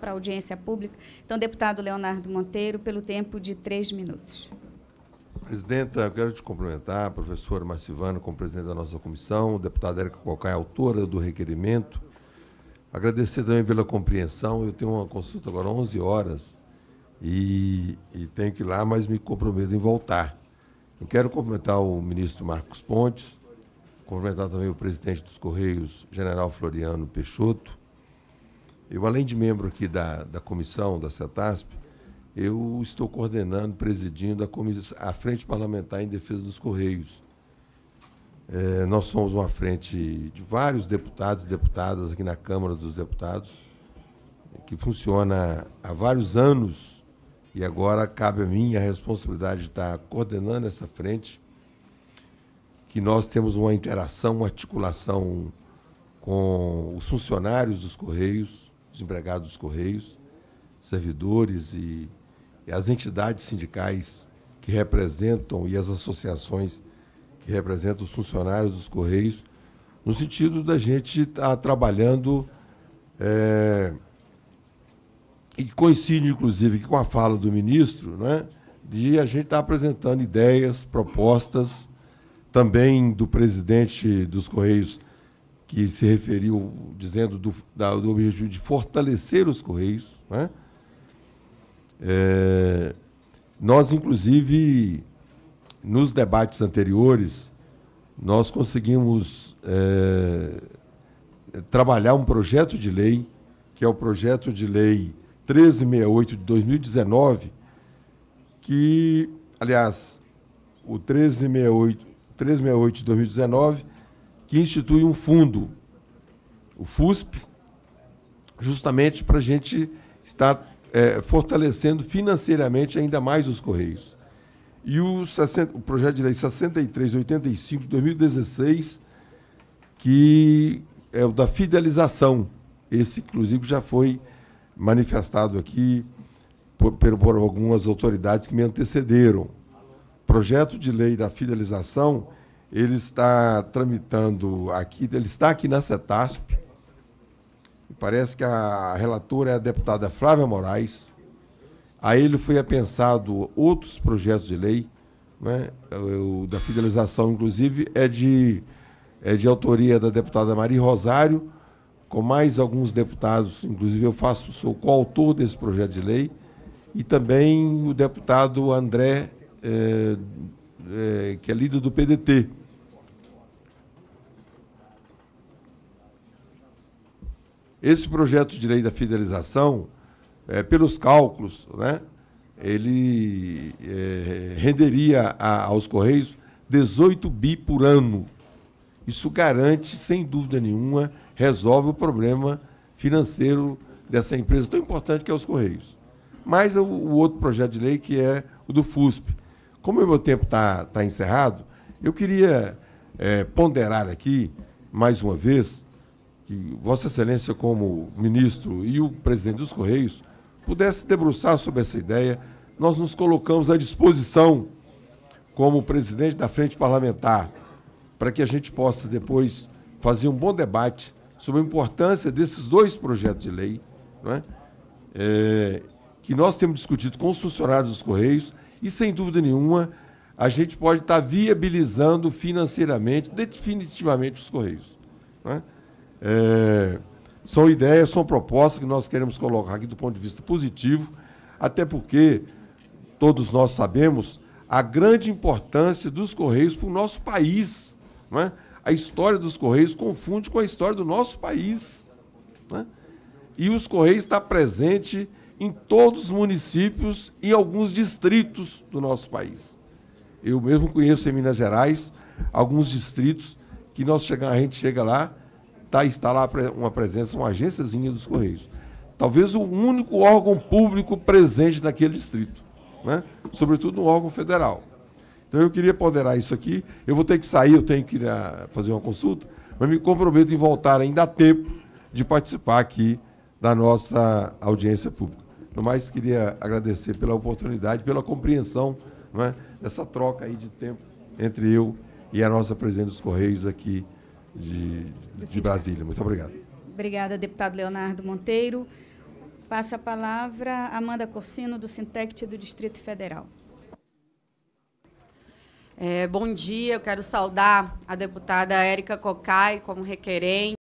para a audiência pública. Então, deputado Leonardo Monteiro, pelo tempo de três minutos. Presidenta, eu quero te cumprimentar, professor Marcivano, como presidente da nossa comissão, o deputado Érica Cocai, autora do requerimento. Agradecer também pela compreensão. Eu tenho uma consulta agora às 11 horas e, e tenho que ir lá, mas me comprometo em voltar. Eu quero cumprimentar o ministro Marcos Pontes, cumprimentar também o presidente dos Correios, general Floriano Peixoto, eu, além de membro aqui da, da comissão da CETASP, eu estou coordenando, presidindo a, comissão, a Frente Parlamentar em Defesa dos Correios. É, nós somos uma frente de vários deputados e deputadas aqui na Câmara dos Deputados, que funciona há vários anos e agora cabe a mim a responsabilidade de estar coordenando essa frente, que nós temos uma interação, uma articulação com os funcionários dos Correios, os empregados dos Correios, servidores e, e as entidades sindicais que representam e as associações que representam os funcionários dos Correios, no sentido da gente estar tá trabalhando. É, e coincide, inclusive, com a fala do ministro, né, de a gente estar tá apresentando ideias, propostas, também do presidente dos Correios, que se referiu dizendo do, da, do objetivo de fortalecer os Correios. Né? É, nós, inclusive, nos debates anteriores, nós conseguimos é, trabalhar um projeto de lei, que é o projeto de lei 1368 de 2019, que, aliás, o 1368, 1368 de 2019 que institui um fundo, o FUSP, justamente para a gente estar é, fortalecendo financeiramente ainda mais os Correios. E o, 60, o projeto de lei 6385 de 2016, que é o da fidelização. Esse, inclusive, já foi manifestado aqui por, por algumas autoridades que me antecederam. Projeto de lei da fidelização ele está tramitando aqui, ele está aqui na CETASP. Parece que a relatora é a deputada Flávia Moraes. A ele foi apensado outros projetos de lei, né? o da fidelização, inclusive, é de, é de autoria da deputada Maria Rosário, com mais alguns deputados, inclusive eu faço, sou coautor desse projeto de lei, e também o deputado André eh, é, que é líder do PDT. Esse projeto de lei da fidelização, é, pelos cálculos, né, ele é, renderia a, aos Correios 18 bi por ano. Isso garante, sem dúvida nenhuma, resolve o problema financeiro dessa empresa tão importante que é os Correios. Mas o, o outro projeto de lei, que é o do FUSP, como o meu tempo está tá encerrado, eu queria é, ponderar aqui, mais uma vez, que Vossa Excelência, como ministro e o presidente dos Correios, pudesse debruçar sobre essa ideia. Nós nos colocamos à disposição, como presidente da Frente Parlamentar, para que a gente possa depois fazer um bom debate sobre a importância desses dois projetos de lei, né? é, que nós temos discutido com os funcionários dos Correios e sem dúvida nenhuma, a gente pode estar viabilizando financeiramente, definitivamente, os Correios. Né? É, são ideias, são propostas que nós queremos colocar aqui do ponto de vista positivo, até porque todos nós sabemos a grande importância dos Correios para o nosso país. Né? A história dos Correios confunde com a história do nosso país. Né? E os Correios está presente em todos os municípios e alguns distritos do nosso país. Eu mesmo conheço em Minas Gerais alguns distritos que nós chega, a gente chega lá, tá, está lá uma presença, uma agênciazinha dos Correios. Talvez o único órgão público presente naquele distrito, né? sobretudo no órgão federal. Então eu queria ponderar isso aqui. Eu vou ter que sair, eu tenho que ah, fazer uma consulta, mas me comprometo em voltar ainda a tempo de participar aqui da nossa audiência pública. No mais, queria agradecer pela oportunidade, pela compreensão né, dessa troca aí de tempo entre eu e a nossa presidente dos Correios aqui de, de Brasília. Muito obrigado. Obrigada, deputado Leonardo Monteiro. Passo a palavra a Amanda Corsino, do Sintec do Distrito Federal. É, bom dia, eu quero saudar a deputada Érica Cocai como requerente.